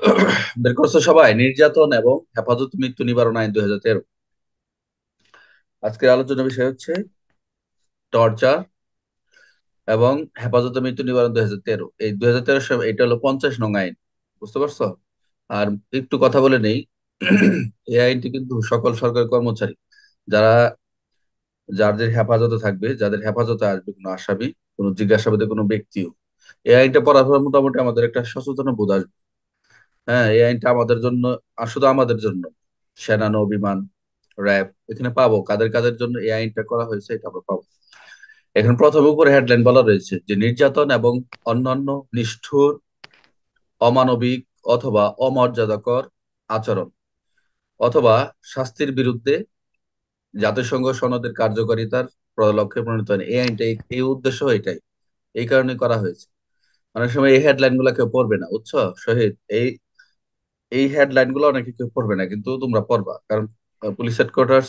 বের বেরখস্ত সবাই নির্যাতন এবং হেফাজত মৃত্যু নিবারণ আইন দুই হাজার তেরো আজকের আলোচনা বিষয় হচ্ছে টর্চার এবং হেফাজত মৃত্যু নিবারণ দুই হাজার তেরো এই দুই হাজার তেরো সাল এটা হলো পঞ্চাশ নং আইন বুঝতে পারছো আর একটু কথা বলে নেই এই আইনটি কিন্তু সকল সরকারি কর্মচারী যারা যাদের হেফাজতে থাকবে যাদের হেফাজতে আসবে কোনো আসামি কোনো জিজ্ঞাসাবাদে কোনো ব্যক্তিও এই আইনটা পড়ার মোটামুটি আমাদের একটা সচেতন বোধ আসবে হ্যাঁ এই আইনটা আমাদের জন্য শুধু আমাদের জন্য সেনা বিমান র্যাব এখানে পাবো কাদের কাদের জন্য এই আইনটা করা হয়েছে এটা আমরা পাবো এখন প্রথম উপরে হেডলাইন বলা রয়েছে যে নির্যাতন এবং অন্যান্য নিষ্ঠুর অমানবিক অথবা অমর্যাদাকর আচরণ অথবা শাস্তির বিরুদ্ধে জাতিসংঘ সনদের কার্যকারিতার লক্ষ্যে প্রণীত হয় এই আইনটা এই উদ্দেশ্য এটাই এই কারণে করা হয়েছে অনেক সময় এই হেডলাইন গুলা কেউ পড়বে না উৎস শহীদ এই এই হেডলাইন গুলো অনেকে কেউ পড়বে না কিন্তু তোমরা পড়বা কারণ পুলিশ হেডকোয়ার্টার্স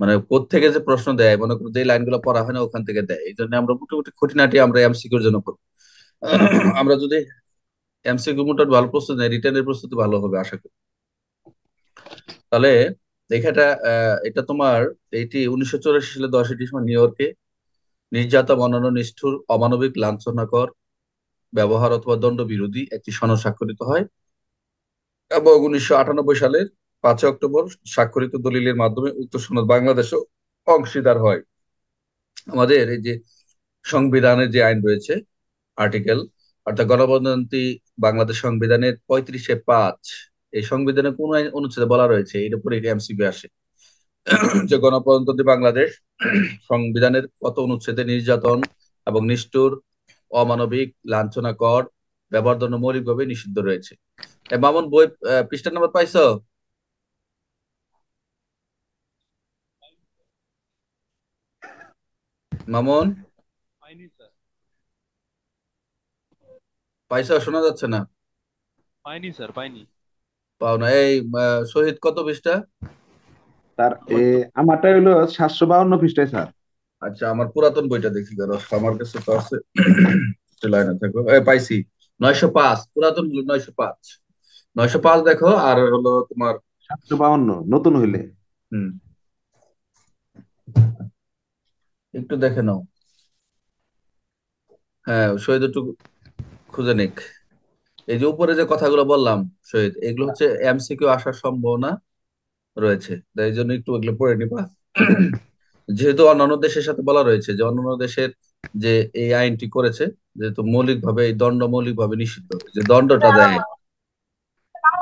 মানে থেকে যে প্রশ্ন দেয় মনে করো যে লাইনগুলো পড়া হয় না ওখান থেকে দেয় এই জন্য আমরা মোটামুটি খুঁটিনাটি আমরা এমসিকিউর জন্য করবো আমরা যদি এমসিকিউ মোটামুটি ভালো প্রস্তুতি নেই রিটার্নের প্রস্তুতি ভালো হবে আশা করি তাহলে দেখাটা এটা তোমার এটি উনিশশো চৌরাশি সালে দশই ডিসেম্বর নিউ ইয়র্কে নির্যাতন অন্যান্য নিষ্ঠুর অমানবিক লাঞ্ছনাকর ব্যবহার অথবা দণ্ড বিরোধী একটি সনদ স্বাক্ষরিত হয় এবং উনিশশো আটানব্বই সালের পাঁচ অক্টোবর স্বাক্ষরিত দলিলের মাধ্যমে উত্তর সনদ বাংলাদেশও অংশীদার হয় আমাদের এই যে সংবিধানের যে আইন রয়েছে আর্টিকেল অর্থাৎ গণপ্রজাতন্ত্রী বাংলাদেশ সংবিধানের পঁয়ত্রিশে পাঁচ এই সংবিধানে কোন আইন অনুচ্ছেদে বলা রয়েছে এর উপরে এমসিবি আসে যে গণপ্রজাতন্ত্রী বাংলাদেশ সংবিধানের কত অনুচ্ছেদে নির্যাতন এবং নিষ্ঠুর অমানবিক লাঞ্ছনাকর ব্যবহার মৌলিকভাবে নিষিদ্ধ রয়েছে মামুন বই পৃষ্ঠা নাম্বার পাইছো মামুন পাইছো শোনা যাচ্ছে না পাইনি স্যার পাইনি পাও না এই শহীদ কত পৃষ্ঠা স্যার আমারটা হলো সাতশো বাউন্ন পৃষ্ঠায় স্যার আচ্ছা আমার পুরাতন বইটা দেখি কারো আমার কাছে তো আছে লাইনে থাকো পাইছি নয়শো পাঁচ পুরাতন নয়শো পাঁচ নয়শো পাঁচ দেখো আর হলো তোমার সাতশো বাউন্ন নতুন হইলে হুম একটু দেখে নাও হ্যাঁ শহীদ একটু খুঁজে নিক এই যে উপরে যে কথাগুলো বললাম শহীদ এগুলো হচ্ছে এমসিকিউ আসার সম্ভাবনা রয়েছে তাই জন্য একটু এগুলো পড়ে নিবা যেহেতু অন্যান্য দেশের সাথে বলা রয়েছে যে অন্যান্য দেশের যে এই আইনটি করেছে যেহেতু মৌলিকভাবে এই দণ্ড মৌলিকভাবে নিষিদ্ধ যে দণ্ডটা দেয়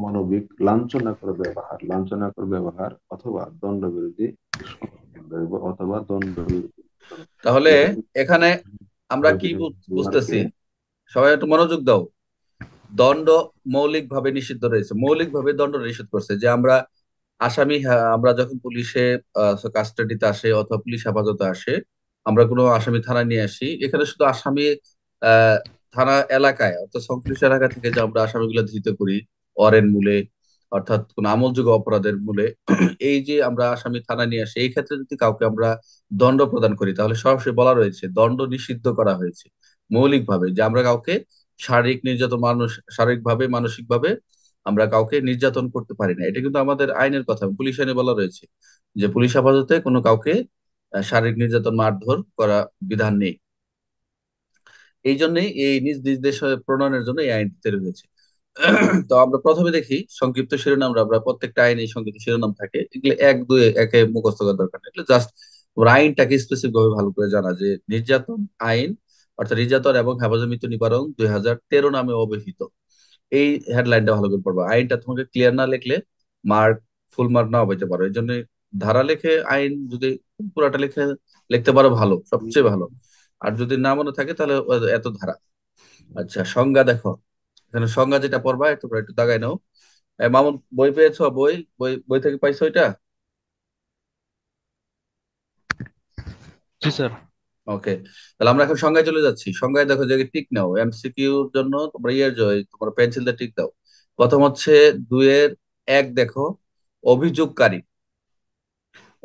অমানবিক লাঞ্ছনাকর ব্যবহার লাঞ্ছনাকর ব্যবহার অথবা বিরোধী অথবা দণ্ড তাহলে এখানে আমরা কি বুঝতেছি সবাই একটু মনোযোগ দাও দণ্ড মৌলিক ভাবে নিষিদ্ধ রয়েছে মৌলিকভাবে দণ্ড নিষেধ করছে যে আমরা আসামি হ্যাঁ, আমরা যখন পুলিশে কাস্টাডিতে আসে অথবা পুলিশ হেফাজতে আসে আমরা কোনো আসামি থানা নিয়ে আসি এখানে শুধু আসামি থানা এলাকায় অর্থাৎ সংশ্লিষ্ট এলাকা থেকে যে আমরা আসামিগুলো ধৃত করি অরেন মূলে অর্থাৎ কোন যুগ অপরাধের মূলে এই যে আমরা আসামি থানা নিয়ে আসি এই ক্ষেত্রে যদি কাউকে আমরা দণ্ড প্রদান করি তাহলে সরাসরি বলা রয়েছে দণ্ড নিষিদ্ধ করা হয়েছে মৌলিকভাবে যে আমরা কাউকে শারীরিক নির্যাতন মানুষ শারীরিকভাবে মানসিকভাবে আমরা কাউকে নির্যাতন করতে পারি না এটা কিন্তু আমাদের আইনের কথা পুলিশ আইনে বলা রয়েছে যে পুলিশ আপাততে কোনো কাউকে শারীরিক নির্যাতন মারধর করা বিধান নেই এই জন্যই এই নিজ নিজ দেশে প্রণয়নের জন্য এই আইনটি তৈরি হয়েছে তো আমরা প্রথমে দেখি সংক্ষিপ্ত শিরোনাম আমরা প্রত্যেকটা আইনে সংক্ষিপ্ত শিরোনাম থাকে এগুলো এক দুই একে মুখস্থ করার দরকার নেই জাস্ট আইনটাকে স্পেসিফিক ভাবে ভালো করে জানা যে নির্যাতন আইন অর্থাৎ নির্যাতন এবং হেফাজত মৃত্যু নিবারণ দুই হাজার তেরো নামে অবহিত এই হেডলাইনটা ভালো করে পড়বো আইনটা তোমাকে ক্লিয়ার না লিখলে মার্ক ফুল মার্ক নাও পেতে পারো এই জন্য ধারা লেখে আইন যদি পুরাটা লিখে লিখতে পারো ভালো সবচেয়ে ভালো আর যদি না মনে থাকে তাহলে এত ধারা আচ্ছা সংজ্ঞা দেখো এখানে সংজ্ঞা যেটা পড়বা তোমরা একটু দাগাই নাও মামুন বই পেয়েছো বই বই বই থেকে পাইছো এটা জি স্যার ওকে তাহলে আমরা এখন সংজ্ঞায় চলে যাচ্ছি সংজ্ঞায় দেখো যে টিক নাও এর জন্য তোমরা ইয়ের জয় তোমরা পেন্সিল টিক দাও প্রথম হচ্ছে দুয়ের এক দেখো অভিযোগকারী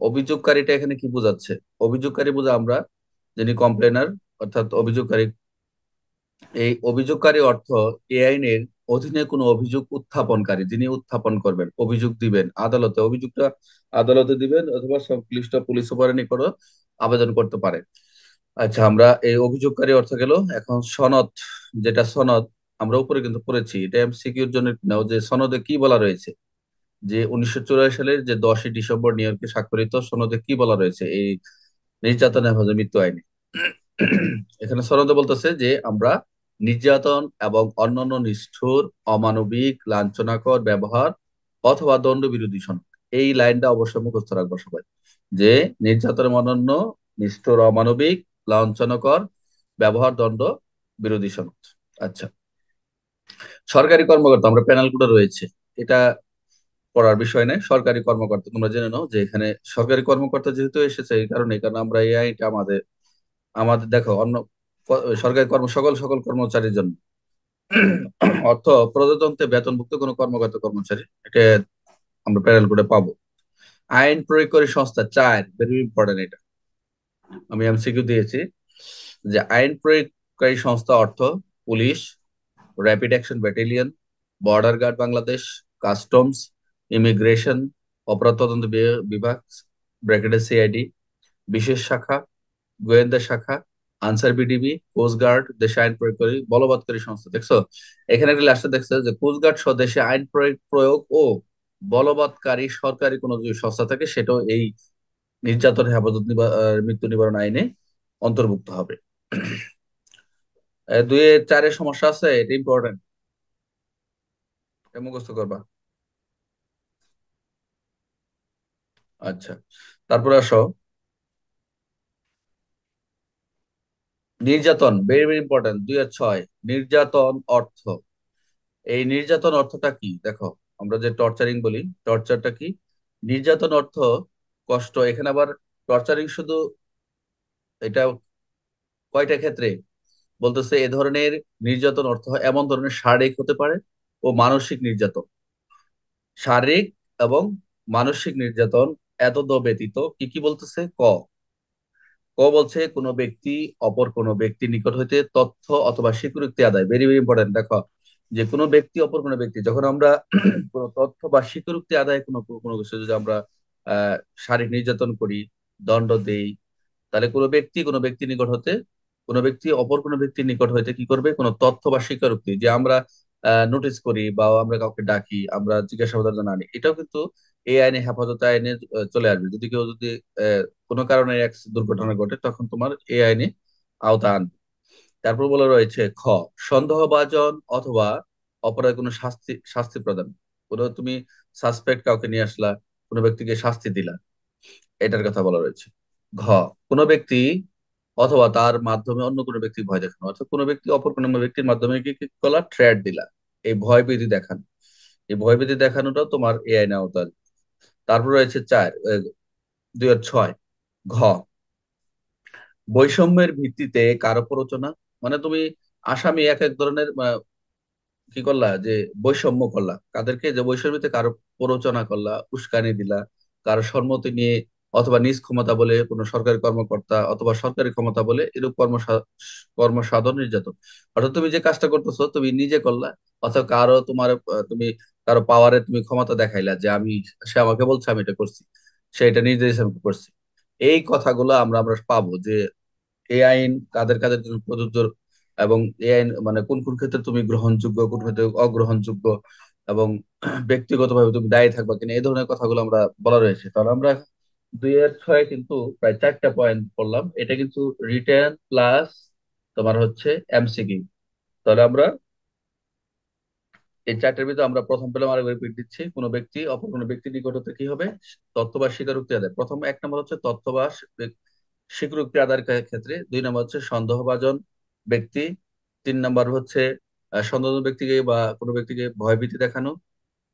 অভিযোগকারীটা এখানে কি বোঝাচ্ছে অভিযোগকারী বোঝা আমরা যিনি কমপ্লেনার অর্থাৎ অভিযোগকারী এই অভিযোগকারী অর্থ এ আইনের অধীনে কোনো অভিযোগ উত্থাপনকারী যিনি উত্থাপন করবেন অভিযোগ দিবেন আদালতে অভিযোগটা আদালতে দিবেন অথবা সংশ্লিষ্ট পুলিশ সুপারের নিকটও আবেদন করতে পারে আচ্ছা আমরা এই অভিযোগকারী অর্থ গেল এখন সনদ যেটা সনদ আমরা উপরে কিন্তু পড়েছি এটা এমসিকিউর জন্য নাও যে সনদে কি বলা রয়েছে যে উনিশশো সালের যে দশই ডিসেম্বর নিউ ইয়র্কে স্বাক্ষরিত সনদে কি বলা রয়েছে এই নির্যাতন হেফাজত মৃত্যু আইনে এখানে সরন্দ বলতেছে যে আমরা নির্যাতন এবং অন্যান্য নিষ্ঠুর অমানবিক লাঞ্ছনাকর ব্যবহার অথবা দণ্ড বিরোধী সনদ এই লাইনটা অবশ্যই মুখস্থ রাখবো সবাই যে নির্যাতন অনন্য নিষ্ঠুর অমানবিক লাঞ্ছনাকর ব্যবহার দণ্ড বিরোধী সনদ আচ্ছা সরকারি কর্মকর্তা আমরা প্যানেল গুলো রয়েছে এটা পড়ার বিষয় নেই সরকারি কর্মকর্তা তোমরা জেনে নাও যে এখানে সরকারি কর্মকর্তা যেহেতু এসেছে এই কারণে কারণ আমরা এই আইনটা আমাদের আমাদের দেখো অন্য সরকারি কর্ম সকল সকল কর্মচারীর জন্য অর্থ প্রজাতন্ত্রে বেতনভুক্ত কোনো কর্মকর্ত কর্মচারী এটা আমরা প্যারেল করে পাবো আইন প্রয়োগকারী সংস্থা চার ভেরি ইম্পর্টেন্ট এটা আমি এমসিকিউ দিয়েছি যে আইন প্রয়োগকারী সংস্থা অর্থ police rapid action battalion border guard Bangladesh customs immigration অপরাধ তদন্ত বিভাগ ব্র্যাকেটের সিআইডি বিশেষ শাখা গোয়েন্দা শাখা আনসার বিডিবি কোস্টগার্ড দেশে আইন প্রয়োগকারী বলবৎকারী সংস্থা দেখছো এখানে একটা লাস্টে দেখছো যে কোস্টগার্ড স্বদেশে আইন প্রয়োগ প্রয়োগ ও বলবৎকারী সরকারি কোনো যদি সংস্থা থাকে সেটাও এই নির্যাতন হেফাজত মৃত্যু নিবারণ আইনে অন্তর্ভুক্ত হবে দুয়ে চারে সমস্যা আছে এটা ইম্পর্টেন্ট মুখস্থ করবা আচ্ছা তারপরে আসো নির্যাতন ভেরি ভেরি ইম্পর্টেন্ট দুই আর ছয় নির্যাতন অর্থ এই নির্যাতন অর্থটা কি দেখো আমরা যে টর্চারিং বলি টর্চারটা কি নির্যাতন অর্থ কষ্ট এখানে আবার টর্চারিং শুধু এটা কয়টা ক্ষেত্রে বলতেছে এ ধরনের নির্যাতন অর্থ এমন ধরনের শারীরিক হতে পারে ও মানসিক নির্যাতন শারীরিক এবং মানসিক নির্যাতন এত ব্যতীত কি কি বলতেছে ক ক বলছে কোনো ব্যক্তি অপর কোনো ব্যক্তির নিকট হইতে তথ্য অথবা স্বীকৃতি আদায় ভেরি ভেরি ইম্পর্টেন্ট দেখো যে কোনো ব্যক্তি অপর কোনো ব্যক্তি যখন আমরা কোনো তথ্য বা স্বীকৃতি আদায় কোনো কোনো কিছু যদি আমরা শারীরিক নির্যাতন করি দণ্ড দেই তাহলে কোনো ব্যক্তি কোনো ব্যক্তির নিকট হতে কোনো ব্যক্তি অপর কোনো ব্যক্তির নিকট হইতে কি করবে কোনো তথ্য বা স্বীকারোক্তি যে আমরা নোটিস করি বা আমরা কাউকে ডাকি আমরা জিজ্ঞাসাবাদ জানি আনি এটাও কিন্তু এই আইনে হেফাজত আইনে চলে আসবে যদি কেউ যদি কোনো কারণে এক দুর্ঘটনা ঘটে তখন তোমার এই আইনে আওতা আনবে তারপর বলা রয়েছে খ সন্দেহভাজন অথবা অপরাধ কোনো শাস্তি শাস্তি প্রদান কোনো তুমি সাসপেক্ট কাউকে নিয়ে আসলা কোনো ব্যক্তিকে শাস্তি দিলা এটার কথা বলা রয়েছে ঘ কোন ব্যক্তি অথবা তার মাধ্যমে অন্য কোনো ব্যক্তি ভয় দেখানো অর্থাৎ কোনো ব্যক্তি অপর কোনো ব্যক্তির মাধ্যমে কি করলা ট্রেড দিলা এই ভয় বিধি দেখানো এই ভয় বিধি দেখানোটাও তোমার এ আইনে আওতায় তারপর রয়েছে চার দুই ছয় ঘ বৈষম্যের ভিত্তিতে কারো প্ররোচনা মানে তুমি আসামি এক এক ধরনের কি করলা যে বৈষম্য করলা কাদেরকে যে বৈষম্যতে কারো প্ররোচনা করলা উস্কানি দিলা কারো সম্মতি নিয়ে অথবা নিজ ক্ষমতা বলে কোনো সরকারি কর্মকর্তা অথবা সরকারি ক্ষমতা বলে এরূপ কর্ম কর্মসাধন নির্যাতন অর্থাৎ তুমি যে কাজটা করতেছো তুমি নিজে করলা অথবা কারো তোমার তুমি কারো পাওয়ারে তুমি ক্ষমতা দেখাইলা যে আমি সে আমাকে বলছে আমি এটা করছি সে এটা নিজে করছি এই কথাগুলো আমরা আমরা পাবো যে এই আইন কাদের কাদের জন্য প্রযোজ্য এবং এই আইন মানে কোন কোন ক্ষেত্রে তুমি গ্রহণযোগ্য কোন ক্ষেত্রে অগ্রহণযোগ্য এবং ব্যক্তিগতভাবে তুমি দায়ী থাকবা কিনা এই ধরনের কথাগুলো আমরা বলা রয়েছে কারণ আমরা দুই এর ছয় কিন্তু প্রায় চারটা পয়েন্ট পড়লাম এটা কিন্তু রিটার্ন প্লাস তোমার হচ্ছে এমসিকিউ তাহলে আমরা এই চারটার ভিতরে আমরা প্রথম পেলাম আরেকবার রিপিট দিচ্ছি কোনো ব্যক্তি অপর কোনো ব্যক্তির নিকট হতে কি হবে তথ্য বা স্বীকারোক্তি আদায় প্রথম এক নম্বর হচ্ছে তথ্য বা স্বীকারোক্তি আদায়ের ক্ষেত্রে দুই নম্বর হচ্ছে সন্দেহভাজন ব্যক্তি তিন নম্বর হচ্ছে সন্দেহজন ব্যক্তিকে বা কোনো ব্যক্তিকে ভয়ভীতি দেখানো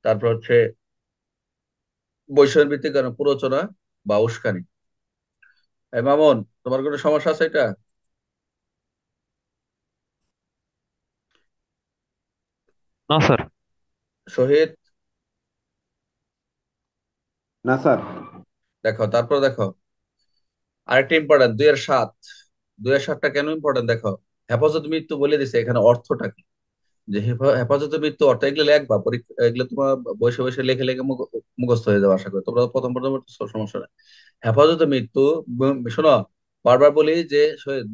তারপর হচ্ছে বৈষম্যের ভিত্তিক প্ররোচনা বা উস্কানি মামুন তোমার কোনো সমস্যা আছে এটা না স্যার শহীদ না স্যার দেখো তারপর দেখো আরেকটা ইম্পর্টেন্ট দুই এর সাত দুই এর সাতটা কেন ইম্পর্টেন্ট দেখো হেফাজত মৃত্যু বলে দিছে এখানে অর্থটা কি যে হেফাজত মৃত্যু অর্থ এগুলো লেখবা পরীক্ষা এগুলো তোমার বসে বসে লেখে লেখে মুখস্থ হয়ে যাবে আশা করি তোমরা প্রথম প্রথম সমস্যা নাই হেফাজত মৃত্যু শোনো বারবার বলি যে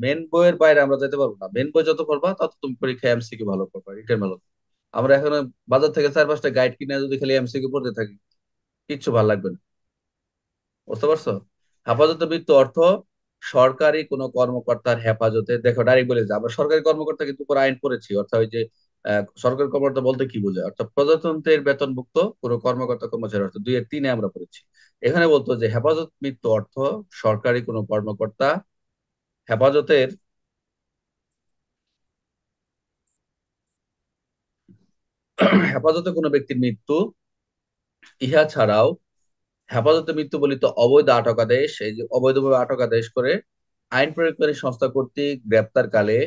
মেন বইয়ের বাইরে আমরা যেতে পারবো না মেন বই যত পড়বা তত তুমি পরীক্ষা কি ভালো করবা রিটেন ভালো করবা আমরা এখন বাজার থেকে চার পাঁচটা গাইড কিনে যদি খালি এমসিকিউ পড়তে থাকি কিচ্ছু ভালো লাগবে না বুঝতে পারছো হেফাজত বৃত্ত অর্থ সরকারি কোন কর্মকর্তার হেফাজতে দেখো ডাইরেক্ট বলে যে আমরা সরকারি কর্মকর্তা কিন্তু উপর আইন পড়েছি অর্থাৎ ওই যে সরকারি কর্মকর্তা বলতে কি বোঝায় অর্থাৎ প্রজাতন্ত্রের বেতনভুক্ত কোন কর্মকর্তা কর্মচারী অর্থাৎ দুই এর তিনে আমরা পড়েছি এখানে বলতো যে হেফাজত মৃত্যু অর্থ সরকারি কোন কর্মকর্তা হেফাজতের হেফাজতে কোনো ব্যক্তির মৃত্যু ইহা ছাড়াও হেফাজতে মৃত্যু বলিত অবৈধ আটক আদেশ এই যে অবৈধভাবে আটক আদেশ করে আইন প্রয়োগকারী সংস্থা কর্তৃক গ্রেপ্তার কালে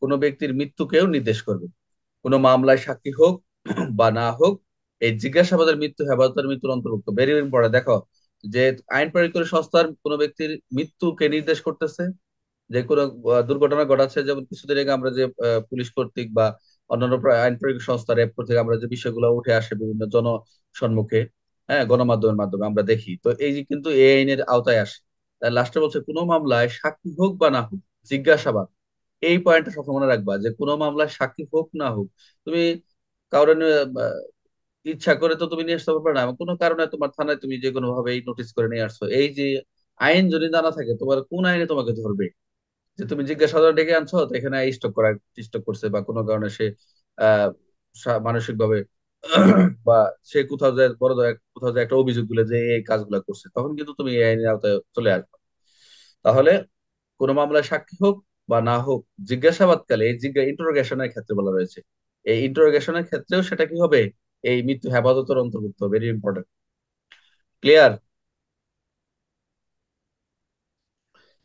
কোনো ব্যক্তির মৃত্যুকেও নির্দেশ করবে কোনো মামলায় সাক্ষী হোক বা না হোক এই জিজ্ঞাসাবাদের মৃত্যু হেফাজতের মৃত্যুর অন্তর্ভুক্ত বেরি পড়ে দেখো যে আইন প্রয়োগকারী সংস্থার কোনো ব্যক্তির মৃত্যুকে নির্দেশ করতেছে যে কোনো দুর্ঘটনা ঘটাচ্ছে যেমন কিছুদিন আগে আমরা যে পুলিশ কর্তৃক বা অন্যান্য আইন প্রয়োগ সংস্থা এপ থেকে আমরা যে বিষয়গুলো উঠে আসে বিভিন্ন জন সম্মুখে হ্যাঁ গণমাধ্যমের মাধ্যমে আমরা দেখি তো এই যে কিন্তু এই আইনের আওতায় আসে তাই লাস্টে বলছে কোনো মামলায় সাক্ষী হোক বা না হোক জিজ্ঞাসাবাদ এই পয়েন্টটা সবসময় মনে রাখবা যে কোনো মামলায় সাক্ষী হোক না হোক তুমি কারণে ইচ্ছা করে তো তুমি নিয়ে আসতে পারবে না কোনো কারণে তোমার থানায় তুমি যে কোনো ভাবে নোটিশ করে নিয়ে আসছো এই যে আইন যদি জানা থাকে তোমার কোন আইনে তোমাকে ধরবে যে তুমি জিজ্ঞাসা ডেকে আনছো তো এখানে স্টক করা স্টক করছে বা কোনো কারণে সে মানসিক ভাবে বা সে কোথাও যায় বড় কোথাও যায় একটা অভিযোগ গুলো যে এই কাজগুলো করছে তখন কিন্তু তুমি এই আইনের আওতায় চলে আসবে তাহলে কোনো মামলায় সাক্ষী হোক বা না হোক জিজ্ঞাসাবাদকালে এই জিজ্ঞাসা ইন্টারোগেশনের ক্ষেত্রে বলা রয়েছে এই ইন্টারোগেশনের ক্ষেত্রেও সেটা কি হবে এই মৃত্যু হেফাজতের অন্তর্ভুক্ত ভেরি ইম্পর্টেন্ট ক্লিয়ার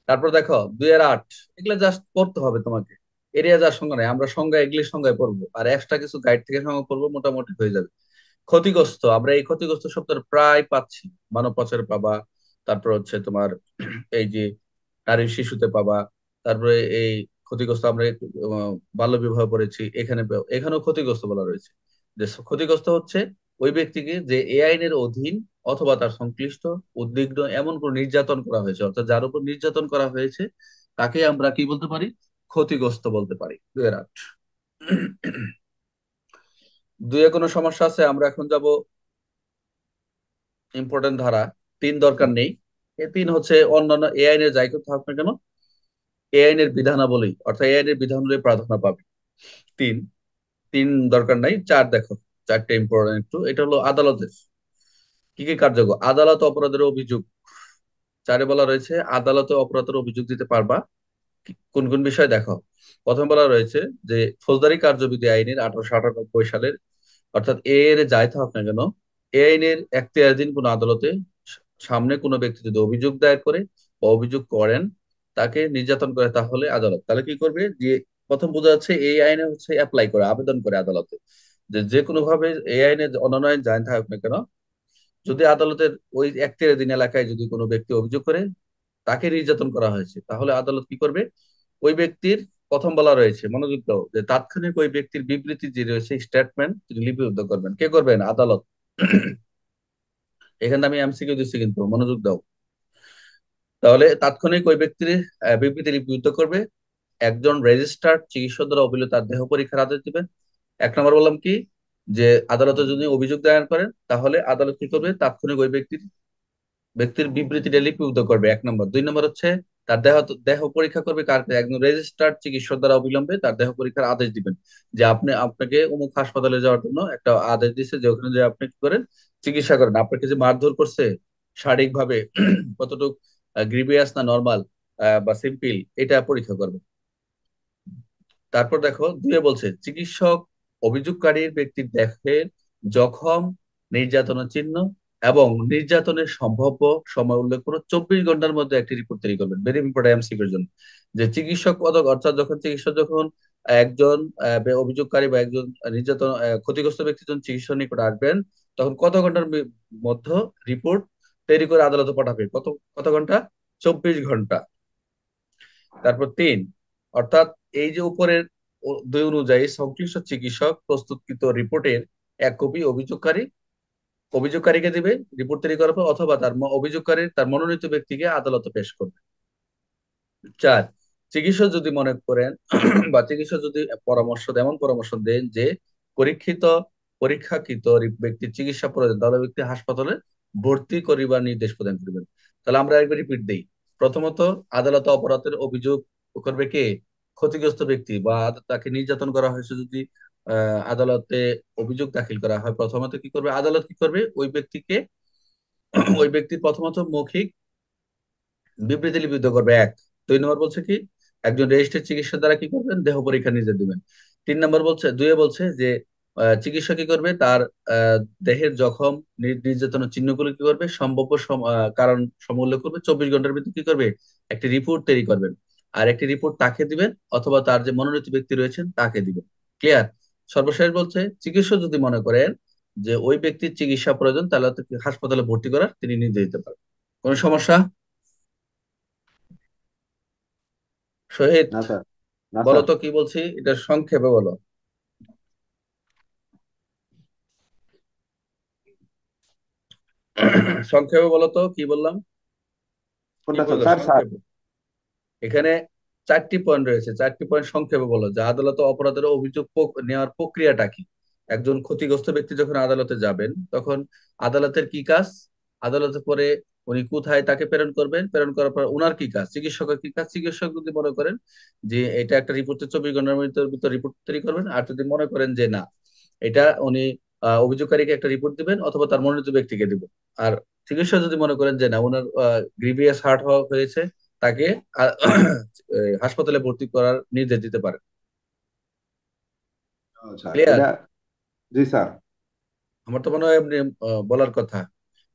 তারপর দেখো দুই আর আট এগুলো জাস্ট পড়তে হবে তোমাকে এরিয়া যার সঙ্গে নাই আমরা সংজ্ঞা এগুলির সংজ্ঞায় পড়বো আর এক্সট্রা কিছু গাইড থেকে সংজ্ঞা পড়বো মোটামুটি হয়ে যাবে ক্ষতিগ্রস্ত আমরা এই ক্ষতিগ্রস্ত শব্দটা প্রায় পাচ্ছি মানব পাচার পাবা তারপর হচ্ছে তোমার এই যে নারী শিশুতে পাবা তারপরে এই ক্ষতিগ্রস্ত আমরা বাল্য বিবাহ করেছি এখানে এখানেও ক্ষতিগ্রস্ত বলা রয়েছে যে ক্ষতিগ্রস্ত হচ্ছে ওই ব্যক্তিকে যে এ আইনের অধীন অথবা তার সংশ্লিষ্ট উদ্বিগ্ন এমন কোন নির্যাতন করা হয়েছে অর্থাৎ যার উপর নির্যাতন করা হয়েছে তাকে আমরা কি বলতে পারি ক্ষতিগ্রস্ত বলতে পারি দুয়ের আট দুয়ে কোনো সমস্যা আছে আমরা এখন যাব ইম্পর্টেন্ট ধারা তিন দরকার নেই এ তিন হচ্ছে অন্যান্য এ আইনের যাই করতে হবে কেন এ আইনের বিধানাবলী অর্থাৎ এ আইনের বিধানাবলী প্রাধান্য পাবে তিন তিন দরকার নাই চার দেখো চারটে ইম্পর্টেন্ট একটু এটা হলো আদালতের কি কি কার্যকর আদালত অপরাধের অভিযোগ চারে বলা রয়েছে আদালতে অপরাধের অভিযোগ দিতে পারবা কোন কোন বিষয় দেখো প্রথম বলা রয়েছে যে ফৌজদারি কার্যবিধি আইনের আঠারোশো আটানব্বই সালের অর্থাৎ এর যাই থাক না কেন এ আইনের দিন কোন আদালতে সামনে কোনো ব্যক্তি যদি অভিযোগ দায়ের করে বা অভিযোগ করেন তাকে নির্যাতন করে তাহলে আদালত তাহলে কি করবে যে প্রথম বোঝা যাচ্ছে এই আইনে হচ্ছে অ্যাপ্লাই করে আবেদন করে আদালতে যে যে কোনো ভাবে এই আইনে অন্যান্য আইন জানি থাকুক না কেন যদি আদালতের ওই এক তেরো দিন এলাকায় যদি কোনো ব্যক্তি অভিযোগ করে তাকে নির্যাতন করা হয়েছে তাহলে আদালত কি করবে ওই ব্যক্তির প্রথম বলা রয়েছে মনোযোগ দাও যে তাৎক্ষণিক ওই ব্যক্তির বিবৃতি যে রয়েছে স্টেটমেন্ট তিনি লিপিবদ্ধ করবেন কে করবেন আদালত এখানে আমি এমসিকিউ দিচ্ছি কিন্তু মনোযোগ দাও তাহলে তাৎক্ষণিক ওই ব্যক্তির বিবৃতি লিপিবদ্ধ করবে একজন রেজিস্টার্ড চিকিৎসক দ্বারা অবিলম্বে তার দেহ পরীক্ষার আদেশ দিবেন এক নম্বর বললাম কি যে আদালতে যদি অভিযোগ দায়ের করেন তাহলে আদালত কি করবে তাৎক্ষণিক ওই ব্যক্তির ব্যক্তির বিবৃতিটা লিপিবদ্ধ করবে এক নম্বর দুই নম্বর হচ্ছে তার দেহ দেহ পরীক্ষা করবে কার একজন রেজিস্টার্ড চিকিৎসক দ্বারা অবিলম্বে তার দেহ পরীক্ষার আদেশ দিবেন যে আপনি আপনাকে অমুক হাসপাতালে যাওয়ার জন্য একটা আদেশ দিচ্ছে যে ওখানে যে আপনি কি করেন চিকিৎসা করেন আপনাকে যে মারধর করছে শারীরিকভাবে কতটুক গ্রিভিয়াস না নর্মাল বা সিম্পিল এটা পরীক্ষা করবে তারপর দেখো দুয়ে বলছে চিকিৎসক অভিযোগকারীর ব্যক্তির দেহের জখম নির্যাতনের চিহ্ন এবং নির্যাতনের সম্ভাব্য সময় উল্লেখ করে চব্বিশ ঘন্টার মধ্যে একটি রিপোর্ট তৈরি করবেন ভেরি ইম্পর্টেন্ট জন্য যে চিকিৎসক পদক অর্থাৎ যখন চিকিৎসক যখন একজন অভিযোগকারী বা একজন নির্যাতন ক্ষতিগ্রস্ত ব্যক্তি যখন চিকিৎসা নিকট আসবেন তখন কত ঘন্টার মধ্যে রিপোর্ট তৈরি করে আদালতে পাঠাবে কত কত ঘন্টা চব্বিশ ঘন্টা তারপর তিন অর্থাৎ এই যে উপরের দুই অনুযায়ী সংশ্লিষ্ট চিকিৎসক প্রস্তুতকৃত রিপোর্টের এক কপি অভিযোগকারী অভিযোগকারীকে দিবে রিপোর্ট তৈরি করার পর অথবা তার অভিযোগকারী তার মনোনীত ব্যক্তিকে আদালতে পেশ করবে চার চিকিৎসক যদি মনে করেন বা চিকিৎসক যদি পরামর্শ এমন পরামর্শ দেন যে পরীক্ষিত পরীক্ষাকৃত ব্যক্তি চিকিৎসা প্রয়োজন তাহলে ব্যক্তি হাসপাতালে ভর্তি করিবার নির্দেশ প্রদান করিবেন তাহলে আমরা একবার রিপিট দিই প্রথমত আদালত অপরাধের অভিযোগ করবে কে ক্ষতিগ্রস্ত ব্যক্তি বা তাকে নির্যাতন করা হয়েছে যদি আদালতে অভিযোগ দাখিল করা হয় প্রথমত কি করবে আদালত কি করবে ওই ব্যক্তিকে ওই ব্যক্তির প্রথমত মৌখিক বিবৃতি লিপিবদ্ধ করবে এক দুই নম্বর বলছে কি একজন রেজিস্টার চিকিৎসক দ্বারা কি করবেন দেহ পরীক্ষা নিজে দিবেন তিন নম্বর বলছে দুয়ে বলছে যে চিকিৎসা কি করবে তার দেহের জখম নির্যাতনের চিহ্নগুলো কি করবে সম্ভাব্য কারণ সমুল্লেখ করবে চব্বিশ ঘন্টার ভিতরে কি করবে একটি রিপোর্ট তৈরি করবেন আর একটি রিপোর্ট তাকে দিবেন অথবা তার যে মনোনীত ব্যক্তি রয়েছেন তাকে দিবেন ক্লিয়ার সর্বশেষ বলছে চিকিৎসক যদি মনে করেন যে ওই ব্যক্তির চিকিৎসা প্রয়োজন তাহলে হাসপাতালে ভর্তি করার তিনি নির্দেশ দিতে পারেন কোন সমস্যা শহীদ বলো তো কি বলছি এটা সংক্ষেপে বলো সংক্ষেপে বলো তো কি বললাম এখানে চারটি পয়েন্ট রয়েছে চারটি পয়েন্ট সংক্ষেপে বলো যে আদালতে অপরাধের অভিযোগ নেওয়ার প্রক্রিয়াটা কি একজন ক্ষতিগ্রস্ত ব্যক্তি যখন আদালতে যাবেন তখন আদালতের কি কাজ আদালতে পরে উনি কোথায় তাকে প্রেরণ করবেন প্রেরণ করার পর উনার কি কাজ চিকিৎসকের কি কাজ চিকিৎসক যদি মনে করেন যে এটা একটা রিপোর্টে চব্বিশ ঘন্টার ভিতর রিপোর্ট তৈরি করবেন আর যদি মনে করেন যে না এটা উনি অভিযোগকারীকে একটা রিপোর্ট দিবেন অথবা তার মনোনীত ব্যক্তিকে দিবেন আর চিকিৎসক যদি মনে করেন যে না ওনার গ্রিভিয়াস হার্ট হওয়া হয়েছে তাকে হাসপাতালে ভর্তি করার নির্দেশ দিতে পারে আচ্ছা, আমার তো মনে হয় এমনি বলার কথা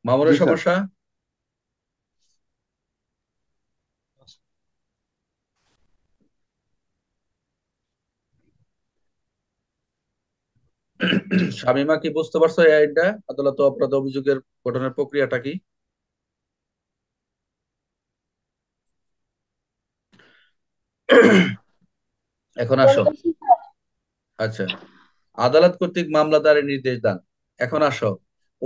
মামুনের সমস্যা স্বামীমা কি বুঝতে পারছো এই আইনটা আদালত অপরাধ অভিযোগের গঠনের প্রক্রিয়াটা কি এখন আসো আচ্ছা আদালত কর্তৃক মামলাদারের নির্দেশ দান এখন আসো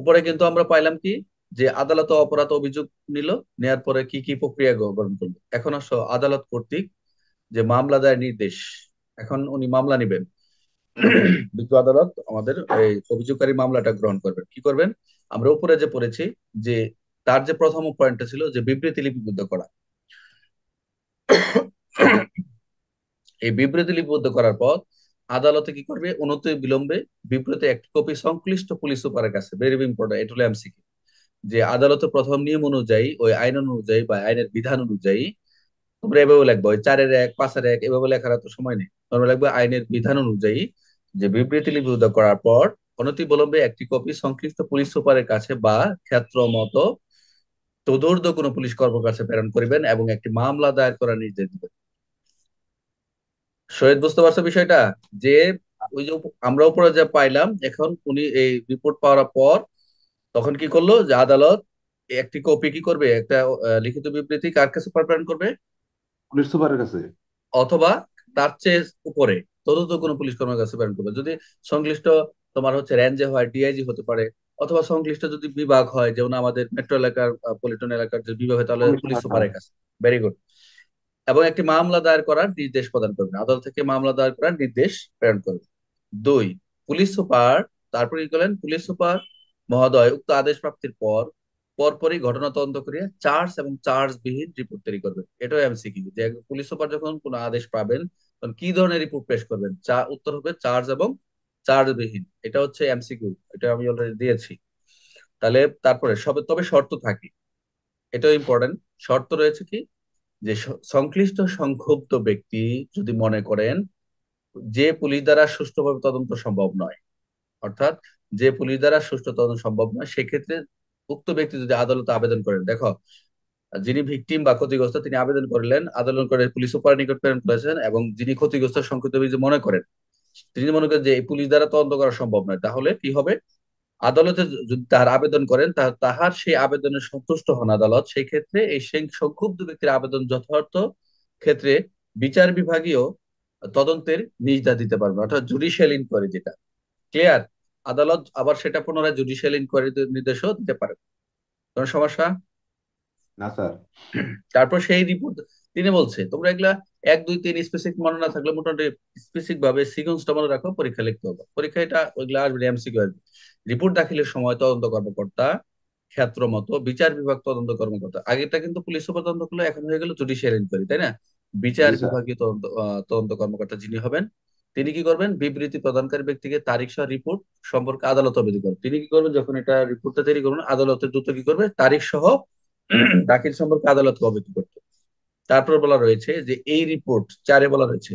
উপরে কিন্তু আমরা পাইলাম কি যে আদালত অপরাধ অভিযোগ নিল নেওয়ার পরে কি কি প্রক্রিয়া গ্রহণ করবে এখন আসো আদালত কর্তৃক যে মামলাদার নির্দেশ এখন উনি মামলা নিবেন বিজ্ঞ আদালত আমাদের এই অভিযোগকারী মামলাটা গ্রহণ করবেন কি করবেন আমরা উপরে যে পড়েছি যে তার যে প্রথম পয়েন্টটা ছিল যে বিবৃতি লিপিবদ্ধ করা এই বিবৃতি লিপিবদ্ধ করার পর আদালতে কি করবে অনতি বিলম্বে বিবৃতি এক কপি সংশ্লিষ্ট পুলিশ সুপারের কাছে ভেরি ইম্পর্টেন্ট এটা হলো এমসিকিউ যে আদালতে প্রথম নিয়ম অনুযায়ী ওই আইন অনুযায়ী বা আইনের বিধান অনুযায়ী তোমরা এভাবে লিখবো ওই চারের এক পাঁচের এক এভাবে লেখার তো সময় নেই তোমরা লিখবে আইনের বিধান অনুযায়ী যে বিবৃতি লিপিবদ্ধ করার পর অনতি বিলম্বে একটি কপি সংশ্লিষ্ট পুলিশ সুপারের কাছে বা ক্ষেত্র মতো চতুর্থ কোনো পুলিশ কর্মকর্তার কাছে প্রেরণ করিবেন এবং একটি মামলা দায়ের করার নির্দেশ দিবেন শহীদ বুঝতে পারছো বিষয়টা যে ওই যে আমরা উপরে যা পাইলাম এখন উনি এই রিপোর্ট পাওয়ার পর তখন কি করলো যে আদালত একটি কপি কি করবে একটা লিখিত বিবৃতি কার কাছে প্রেরণ করবে পুলিশ সুপারের কাছে অথবা তার চেয়ে উপরে তদন্ত কোনো পুলিশ কর্মের কাছে প্রেরণ করবে যদি সংশ্লিষ্ট তোমার হচ্ছে রেঞ্জে হয় ডিআইজি হতে পারে অথবা সংশ্লিষ্ট যদি বিভাগ হয় যেমন আমাদের মেট্রো এলাকার পলিটন এলাকার যে বিভাগ হয় তাহলে পুলিশ সুপারের কাছে ভেরি গুড এবং একটি মামলা দায়ের করার নির্দেশ প্রদান করবেন আদালত থেকে মামলা দায়ের করার নির্দেশ প্রেরণ করবেন দুই পুলিশ সুপার তারপর কি করলেন পুলিশ সুপার মহোদয় উক্ত আদেশ প্রাপ্তির পর পরপরই ঘটনা তদন্ত করে চার্জ এবং চার্জ বিহীন রিপোর্ট তৈরি করবেন এটাও এমসিকিউ যে পুলিশ সুপার যখন কোনো আদেশ পাবেন তখন কি ধরনের রিপোর্ট পেশ করবেন চা উত্তর হবে চার্জ এবং চার্জ বিহীন এটা হচ্ছে এমসিকিউ এটা আমি অলরেডি দিয়েছি তাহলে তারপরে সবে তবে শর্ত থাকে এটাও ইম্পর্টেন্ট শর্ত রয়েছে কি যে সংশ্লিষ্ট সংক্ষুব্ধ ব্যক্তি যদি মনে করেন যে পুলিশ দ্বারা সুষ্ঠুভাবে তদন্ত সম্ভব নয় অর্থাৎ যে পুলিশ দ্বারা সুষ্ঠু তদন্ত সম্ভব নয় সেক্ষেত্রে উক্ত ব্যক্তি যদি আদালতে আবেদন করেন দেখো যিনি ভিকটিম বা ক্ষতিগ্রস্ত তিনি আবেদন করলেন আদালন করে পুলিশ সুপার নিকট প্রেরণ করেছেন এবং যিনি ক্ষতিগ্রস্ত সংক্ষিপ্ত মনে করেন তিনি মনে করেন যে এই পুলিশ দ্বারা তদন্ত করা সম্ভব নয় তাহলে কি হবে আদালতে যদি তার আবেদন করেন তাহার সেই আবেদনে সন্তুষ্ট হন আদালত সেই ক্ষেত্রে এই সংক্ষুব্ধ ব্যক্তির আবেদন যথার্থ ক্ষেত্রে বিচার বিভাগীয় তদন্তের নির্দেশ দিতে পারবে অর্থাৎ জুডিশিয়াল ইনকোয়ারি যেটা ক্লিয়ার আদালত আবার সেটা পুনরায় জুডিশিয়াল ইনকোয়ারি নির্দেশও দিতে পারে কোন সমস্যা না স্যার তারপর সেই রিপোর্ট তিনি বলছে তোমরা এগুলা এক দুই তিন স্পেসিফিক মনে না থাকলে মোটামুটি স্পেসিফিক ভাবে সিকোয়েন্সটা মনে রাখো পরীক্ষা লিখতে হবে পরীক্ষা এটা ওইগুলা আসবে এমসিকিউ আসবে রিপোর্ট দাখিলের সময় তদন্ত কর্মকর্তা ক্ষেত্র মতো বিচার বিভাগ তদন্ত কর্মকর্তা আগেটা কিন্তু পুলিশ সুপার তদন্ত করলে এখন হয়ে গেল জুডিশিয়াল ইনকোয়ারি তাই না বিচার বিভাগীয় তদন্ত তদন্ত কর্মকর্তা যিনি হবেন তিনি কি করবেন বিবৃতি প্রদানকারী ব্যক্তিকে তারিখ সহ রিপোর্ট সম্পর্কে আদালত অবধি করবেন তিনি কি করবেন যখন এটা রিপোর্টটা তৈরি করবেন আদালতের দ্রুত কি করবে তারিখ সহ দাখিল সম্পর্কে আদালত অবধি করতে তারপর বলা রয়েছে যে এই রিপোর্ট চারে বলা রয়েছে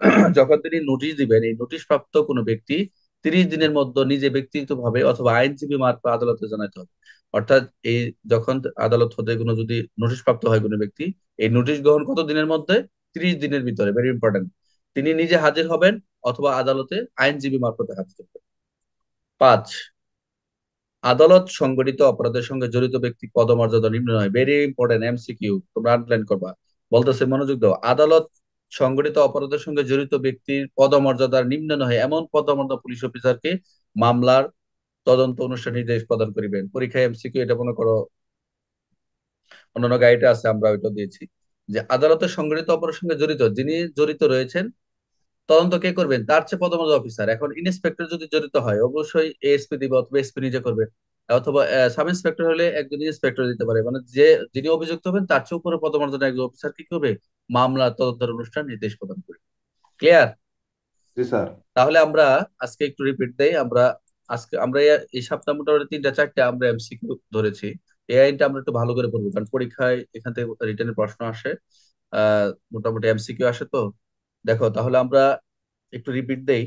যখন তিনি নোটিশ দিবেন এই নোটিশ প্রাপ্ত কোনো ব্যক্তি তিরিশ দিনের মধ্যে নিজে ব্যক্তিগত ভাবে অথবা আইনজীবী মারফত আদালতে জানাইতে হবে অর্থাৎ এই যখন আদালত হতে কোনো যদি নোটিশ প্রাপ্ত হয় কোনো ব্যক্তি এই নোটিশ গ্রহণ কত দিনের মধ্যে ত্রিশ দিনের ভিতরে ভেরি ইম্পর্টেন্ট তিনি নিজে হাজির হবেন অথবা আদালতে আইনজীবী মারফত হাজির হবেন পাঁচ আদালত সংগঠিত অপরাধের সঙ্গে জড়িত ব্যক্তি পদমর্যাদা নিম্ন নয় ভেরি ইম্পর্টেন্ট এমসিকিউ তোমরা আন্ডারলাইন করবা বলতেছে মনোযোগ দাও আদালত সংগঠিত অপরাধের সঙ্গে জড়িত ব্যক্তির পদমর্যাদার নিম্ন নহে এমন পদমর্যাদা পুলিশ অফিসারকে মামলার তদন্ত অনুষ্ঠান নির্দেশ প্রদান করিবেন পরীক্ষায় এমসিকিউ এটা মনে করো অন্যান্য গাইডে আছে আমরা ওইটা দিয়েছি যে আদালতে সংগঠিত অপরাধের সঙ্গে জড়িত যিনি জড়িত রয়েছেন তদন্ত কে করবেন তার চেয়ে পদমর্যাদা অফিসার এখন ইন্সপেক্টর যদি জড়িত হয় অবশ্যই এএসপি দিবে অথবা এসপি নিজে করবে অথবা সাব ইন্সপেক্টর হলে একজন ইন্সপেক্টর দিতে পারে মানে যে যিনি অভিযুক্ত হবেন তার চেয়ে উপরে পদমর্যাদা একজন অফিসার কি করবে মামলা তদন্তের অনুষ্ঠান নির্দেশ প্রদান করবে ক্লিয়ার তাহলে আমরা আজকে একটু রিপিট দেই আমরা আজকে আমরা এই সপ্তাহ মোটামুটি তিনটা চারটে আমরা এমসিকিউ ধরেছি এই আইনটা আমরা একটু ভালো করে পড়বো কারণ পরীক্ষায় এখান থেকে রিটার্নের প্রশ্ন আসে মোটামুটি এমসিকিউ আসে তো দেখো তাহলে আমরা একটু রিপিট দেই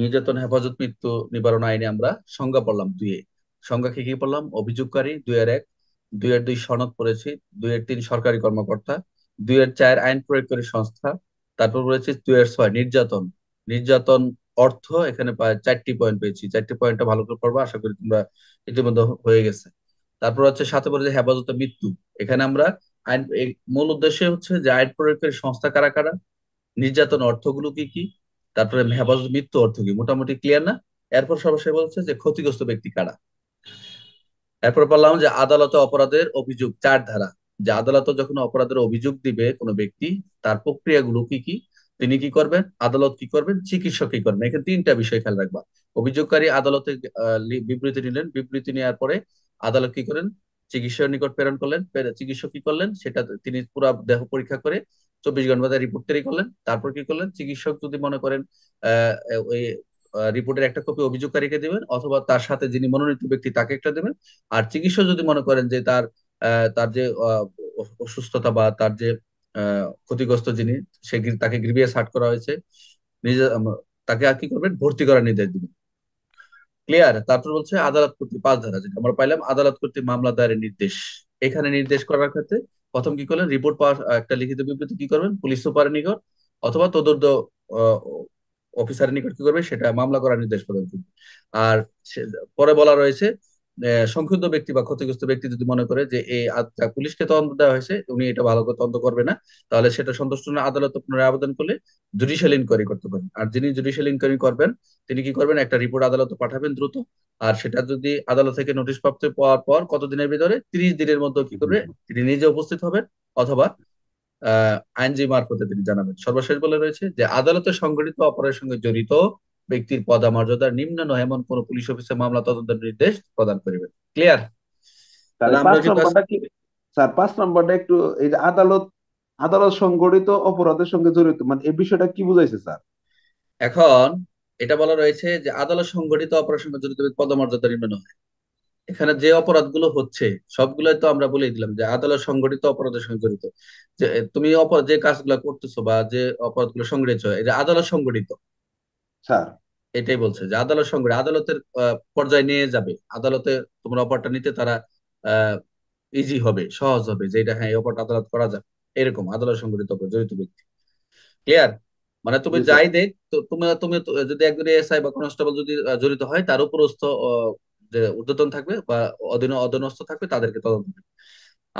নির্যাতন হেফাজত মৃত্যু নিবারণ আইনে আমরা সংজ্ঞা পড়লাম দুয়ে সংজ্ঞা কি কি পড়লাম অভিযোগকারী দুই হাজার এক দুই হাজার দুই সনদ পড়েছি দুই হাজার তিন সরকারি কর্মকর্তা দুই দুয়ের চার আইন প্রয়োগকারী সংস্থা তারপর পড়েছি দুয়ের ছয় নির্যাতন নির্যাতন অর্থ এখানে চারটি পয়েন্ট পেয়েছি চারটি পয়েন্টটা ভালো করে পড়বো আশা করি তোমরা ইতিমধ্যে হয়ে গেছে তারপর হচ্ছে সাথে পড়েছে হেফাজত মৃত্যু এখানে আমরা আইন মূল উদ্দেশ্য হচ্ছে যে আইন প্রয়োগকারী সংস্থা কারা কারা নির্যাতন অর্থগুলো কি কি তারপরে মেহবাজ মৃত্যু অর্থ কি মোটামুটি ক্লিয়ার না এরপর সবসময় বলছে যে ক্ষতিগ্রস্ত ব্যক্তি কারা এরপর বললাম যে আদালতে অপরাধের অভিযোগ চার ধারা যে আদালত যখন অপরাধের অভিযোগ দিবে কোনো ব্যক্তি তার প্রক্রিয়াগুলো কি কি তিনি কি করবেন আদালত কি করবেন চিকিৎসক কি করবেন এখানে তিনটা বিষয় খেয়াল রাখবা অভিযোগকারী আদালতে বিবৃতি নিলেন বিবৃতি নেওয়ার পরে আদালত কি করেন চিকিৎসার নিকট প্রেরণ করলেন চিকিৎসক কি করলেন সেটা তিনি পুরা দেহ পরীক্ষা করে চব্বিশ ঘন্টা রিপোর্ট তৈরি করলেন তারপর কি করলেন চিকিৎসক যদি মনে করেন ওই রিপোর্টের একটা কপি অভিযোগকারীকে দেবেন অথবা তার সাথে যিনি মনোনীত ব্যক্তি তাকে একটা দেবেন আর চিকিৎসক যদি মনে করেন যে তার তার যে অসুস্থতা বা তার যে ক্ষতিগ্রস্ত যিনি সে তাকে গ্রিবিয়া সার্ট করা হয়েছে নিজে তাকে আর কি করবেন ভর্তি করার নির্দেশ দিবেন ক্লিয়ার তারপর বলছে আদালত কর্তৃক পাঁচ ধারা যেটা আমরা পাইলাম আদালত কর্তৃক মামলা দায়ের নির্দেশ এখানে নির্দেশ করার ক্ষেত্রে প্রথম কি করলেন রিপোর্ট পাওয়ার একটা লিখিত বিবৃতি কি করবেন পুলিশ সুপারের নিকট অথবা তদন্ত অফিসারের নিকট কি করবে সেটা মামলা করার নির্দেশ প্রদান করবে আর পরে বলা রয়েছে সংক্ষুব্ধ ব্যক্তি বা ক্ষতিগ্রস্ত ব্যক্তি যদি মনে করে যে এই আত্মা পুলিশকে তদন্ত দেওয়া হয়েছে উনি এটা ভালো করে তদন্ত করবে না তাহলে সেটা সন্তুষ্ট না আদালত পুনরায় আবেদন করলে জুডিশিয়াল ইনকোয়ারি করতে পারেন আর যিনি জুডিশিয়াল ইনকোয়ারি করবেন তিনি কি করবেন একটা রিপোর্ট আদালতে পাঠাবেন দ্রুত আর সেটা যদি আদালত থেকে নোটিশ প্রাপ্ত পাওয়ার পর কতদিনের ভিতরে তিরিশ দিনের মধ্যে কি করবে তিনি নিজে উপস্থিত হবেন অথবা আহ আইনজীবী মারফতে তিনি জানাবেন সর্বশেষ বলে রয়েছে যে আদালতে সংগঠিত অপরাধের সঙ্গে জড়িত ব্যক্তির পদমর্যাদা নিম্ন নয় এমন কোন পুলিশ অফিসে মামলা তদন্তের নির্দেশ প্রদান করিবেন ক্লিয়ার স্যার পাঁচ নম্বরটা একটু এই যে আদালত আদালত সংগঠিত অপরাধের সঙ্গে জড়িত মানে এই বিষয়টা কি বুঝাইছে স্যার এখন এটা বলা রয়েছে যে আদালত সংগঠিত অপরাধের সঙ্গে জড়িত পদমর্যাদা নিম্ন নয় এখানে যে অপরাধগুলো হচ্ছে সবগুলোই তো আমরা বলে দিলাম যে আদালত সংগঠিত অপরাধের সঙ্গে জড়িত যে তুমি যে কাজগুলো করতেছো বা যে অপরাধগুলো সংগঠিত এটা আদালত সংগঠিত স্যার এটাই বলছে যে আদালত সংগ্রহ আদালতের পর্যায়ে নিয়ে যাবে আদালতে তোমরা অপারটা নিতে তারা ইজি হবে সহজ হবে যে এটা হ্যাঁ অপারটা আদালত করা যাবে এরকম আদালত সংগঠিত জড়িত ব্যক্তি ক্লিয়ার মানে তুমি যাই দেখ তুমি তুমি যদি একজন এসআই বা কনস্টেবল যদি জড়িত হয় তার উপরস্থ যে ঊর্ধ্বতন থাকবে বা অধীন অধীনস্থ থাকবে তাদেরকে তদন্ত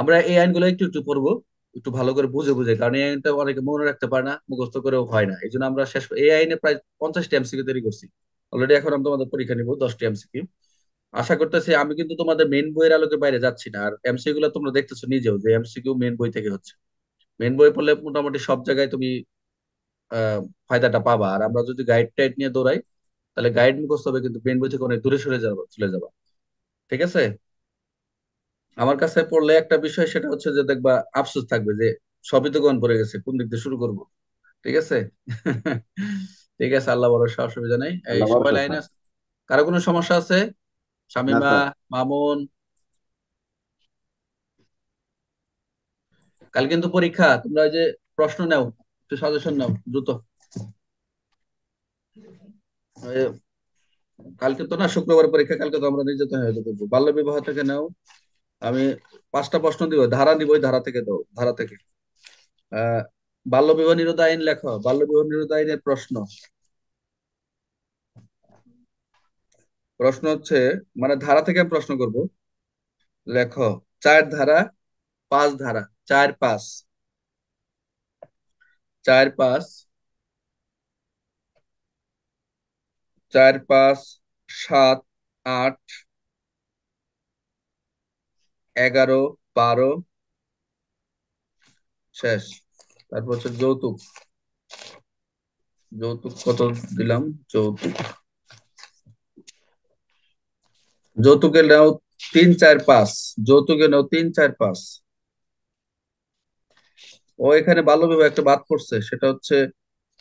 আমরা এই আইনগুলো একটু একটু পড়বো একটু ভালো করে বুঝে বুঝে কারণ এই আইনটা অনেকে মনে রাখতে পারে না মুখস্থ করেও হয় না এই জন্য আমরা শেষ এই আইনে প্রায় পঞ্চাশটি এমসিকিউ তৈরি করছি অলরেডি এখন আমি তোমাদের পরীক্ষা নিব দশটি এমসিকিউ আশা করতেছি আমি কিন্তু তোমাদের মেন বইয়ের আলোকে বাইরে যাচ্ছি না আর এমসি গুলো তোমরা দেখতেছো নিজেও যে এমসিকিউ মেন বই থেকে হচ্ছে মেন বই পড়লে মোটামুটি সব জায়গায় তুমি ফায়দাটা পাবা আর আমরা যদি গাইড টাইড নিয়ে দৌড়াই তাহলে গাইড মুখস্থ হবে কিন্তু মেন বই থেকে অনেক দূরে সরে যাবো চলে যাবা ঠিক আছে আমার কাছে পড়লে একটা বিষয় সেটা হচ্ছে যে দেখবা আফসোস থাকবে যে সবই তো গণ পড়ে গেছে কোন দিক দিয়ে শুরু করব ঠিক আছে ঠিক আছে আল্লাহ বড় অসুবিধা নেই এই সবাই লাইন আছে কারো কোনো সমস্যা আছে শামিমা মামুন কাল কিন্তু পরীক্ষা তোমরা ওই যে প্রশ্ন নাও একটু সাজেশন নাও দ্রুত কালকে তো না শুক্রবার পরীক্ষা কালকে তো আমরা নির্যাতন হয়ে যাবো বাল্য বিবাহ থেকে নাও আমি পাঁচটা প্রশ্ন দিব ধারা নিব ওই ধারা থেকে দাও ধারা থেকে আহ বাল্য বিবাহ নিরোধ আইন লেখ বাল্য বিবাহ নিরোধ আইনের প্রশ্ন প্রশ্ন হচ্ছে মানে ধারা থেকে আমি প্রশ্ন করব লেখ চার ধারা পাঁচ ধারা চার পাঁচ চার পাঁচ চার পাঁচ সাত আট এগারো বারো শেষ তারপর হচ্ছে যৌতুক যৌতুক কত দিলাম যৌতুক যৌতুকের নাও তিন চার পাঁচ যৌতুকের নাও তিন চার পাঁচ ও এখানে বাল্য বিবাহ একটা বাদ পড়ছে সেটা হচ্ছে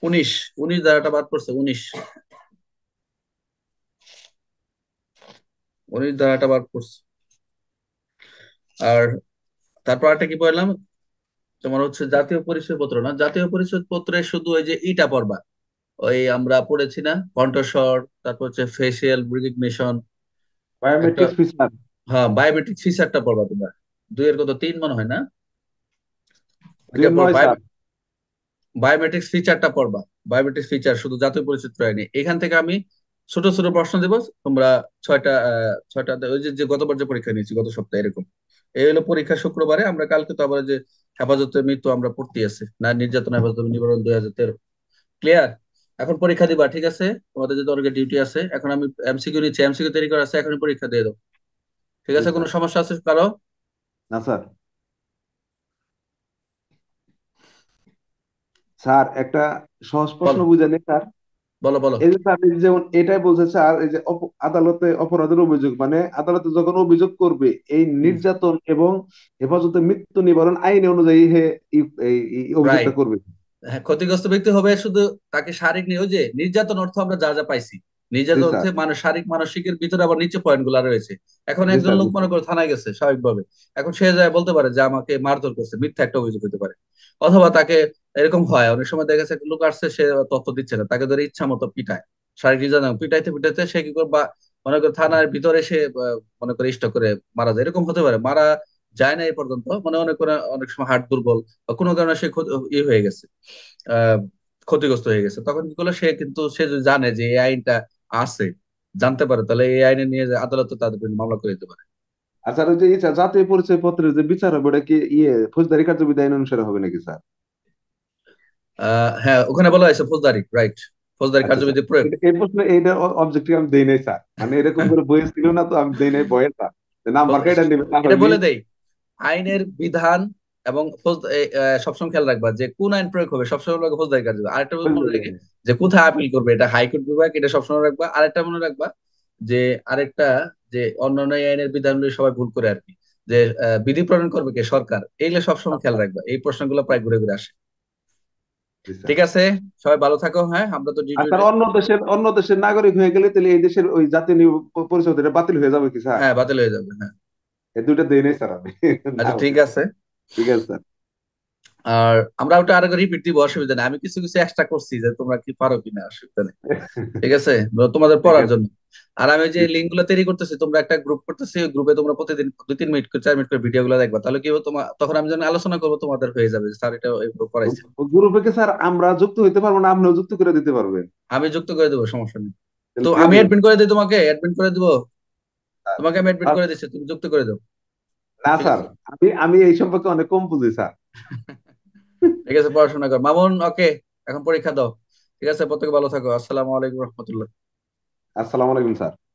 উনিশ উনিশ দ্বারাটা বাদ পড়ছে উনিশ উনিশ দ্বারাটা বাদ পড়ছে আর তারপর একটা কি বললাম তোমার হচ্ছে জাতীয় পরিচয় পত্র না জাতীয় পরিচয় পত্রে শুধু ওই যে ইটা পড়বা ওই আমরা পড়েছি না কণ্ঠস্বর তারপর হচ্ছে ফেসিয়াল রিকগনিশন বায়োমেট্রিক ফিচার হ্যাঁ বায়োমেট্রিক ফিচারটা পড়বা তোমরা দুই এর কত তিন মনে হয় না বায়োমেট্রিক আচ্ছা, ফিচারটা পড়বা বায়োমেট্রিক ফিচার শুধু জাতীয় পরিচয় হয়নি এখান থেকে আমি ছোট ছোট প্রশ্ন দেব তোমরা ছয়টা ছয়টা ওই যে গতবার যে পরীক্ষা নিয়েছি গত সপ্তাহে এরকম এই হলো পরীক্ষা শুক্রবারে আমরা কালকে তো আবার যে হেফাজতের মৃত্যু আমরা পড়তে আছে না নির্যাতন হেফাজত নিবারণ দুই হাজার তেরো ক্লিয়ার এখন পরীক্ষা দিবা ঠিক আছে তোমাদের যে অনেকে ডিউটি আছে এখন আমি এমসিকিউ নিচ্ছি এমসিকিউ তৈরি করা আছে এখন পরীক্ষা দিয়ে দাও ঠিক আছে কোনো সমস্যা আছে কারো না স্যার স্যার একটা সহজ প্রশ্ন বুঝে নেই স্যার বলো বলো এই যে যেমন এটাই এই যে আদালতে অপরাধের অভিযোগ মানে আদালতে যখন অভিযোগ করবে এই নির্যাতন এবং হেফাজতে মৃত্যু নিবারণ আইন অনুযায়ী হে অভিযোগটা করবে হ্যাঁ, ক্ষতিগ্রস্ত ব্যক্তি হবে শুধু তাকে শারীরিক নিয়ে যে নির্যাতন অর্থ আমরা যা যা পাইছি নির্যাতন অর্থে মানে শারীরিক মানসিকের ভিতরে আবার নিচে পয়েন্ট গুলা রয়েছে এখন একজন লোক মনে করে থানায় গেছে স্বাভাবিকভাবে এখন সে যায় বলতে পারে যে আমাকে মারধর করছে মিথ্যা একটা অভিযোগ হতে পারে অথবা তাকে এরকম হয় অনেক সময় দেখা যাচ্ছে লোক আসছে সে তথ্য দিচ্ছে না তাকে ধরে ইচ্ছা মতো পিটায় শারীরিক জানা পিটাইতে পিটাইতে সে কি করে বা মনে করে থানার ভিতরে সে মনে করে ইষ্ট করে মারা যায় এরকম হতে পারে মারা যায় না এই পর্যন্ত মানে অনেক অনেক সময় হাট দুর্বল কোনো কারণে সে ইয়ে হয়ে গেছে ক্ষতিগ্রস্ত হয়ে গেছে তখন কি করলো সে কিন্তু সে যদি জানে যে এই আইনটা আছে জানতে পারে তাহলে এই আইনে নিয়ে আদালতে তাদের মামলা করে দিতে পারে আচ্ছা ওই যে জাতীয় পরিচয় পত্রের যে বিচার হবে এটা কি ইয়ে ফৌজদারি কার্যবিধি আইন অনুসারে হবে নাকি স্যার হ্যাঁ ওখানে বলা হয়েছে ফৌজদারি রাইট ফৌজদারি আচ্ছা, কার্যবিধি প্রয়োগ এই প্রশ্ন এইটা অবজেক্টিভ আমি দেই নাই স্যার মানে এরকম করে বই ছিল না তো আমি দেই নাই বইয়ের স্যার নাম্বারটা এটা নেবে এটা বলে দেই আইনের বিধান এবং সবসময় খেয়াল রাখবা যে কোন আইন প্রয়োগ হবে সবসময় রাখবা ফৌজদারি কাজ আরেকটা মনে রাখবে যে কোথায় আপিল করবে এটা হাইকোর্ট বিভাগ এটা সবসময় রাখবা আরেকটা মনে রাখবা যে আরেকটা যে অন্যান্য আইনের বিধানগুলি সবাই ভুল করে আর কি যে বিধি প্রণয়ন করবে কে সরকার এইগুলো সবসময় খেয়াল রাখবা এই প্রশ্নগুলো প্রায় ঘুরে ঘুরে আসে ঠিক আছে সবাই ভালো থাকো হ্যাঁ আমরা তো আচ্ছা, অন্য দেশের অন্য দেশের নাগরিক হয়ে গেলে তাহলে এই দেশের ওই জাতীয় পরিষদ বাতিল হয়ে যাবে কি স্যার হ্যাঁ বাতিল হয়ে যাবে হ্যাঁ এই দুইটা দেই স্যার আমি আচ্ছা ঠিক আছে ঠিক আছে স্যার আর আমরা ওটা আরো রিপিট দিব অসুবিধা নেই আমি কিছু কিছু এক্সট্রা করছি যে তোমরা কি পারো কিনা অসুবিধা নেই ঠিক আছে তোমাদের পড়ার জন্য আর আমি যে লিঙ্ক গুলো তৈরি করতেছি তোমরা একটা গ্রুপ করতেছি গ্রুপে তোমরা প্রতিদিন দুই তিন মিনিট করে চার মিনিট করে ভিডিও গুলো দেখবা তাহলে কি তোমার তখন আমি যখন আলোচনা করবো তোমাদের হয়ে যাবে স্যার এটা করাইছি গ্রুপে কি স্যার আমরা যুক্ত হইতে পারবো না আপনিও যুক্ত করে দিতে পারবে আমি যুক্ত করে দেবো সমস্যা নেই তো আমি অ্যাডমিট করে দিই তোমাকে অ্যাডমিট করে দিব তোমাকে আমি অ্যাডমিট আচ্ছা। করে দিচ্ছি তুমি যুক্ত করে দেবো না স্যার আমি আমি এই সম্পর্কে অনেক কম বুঝি স্যার ঠিক আছে পড়াশোনা কর মামুন ওকে এখন পরীক্ষা দাও ঠিক আছে প্রত্যেকে ভালো থাকো আসসালামু আলাইকুম রহমতুল্লাহ আসসালামু আলাইকুম স্যার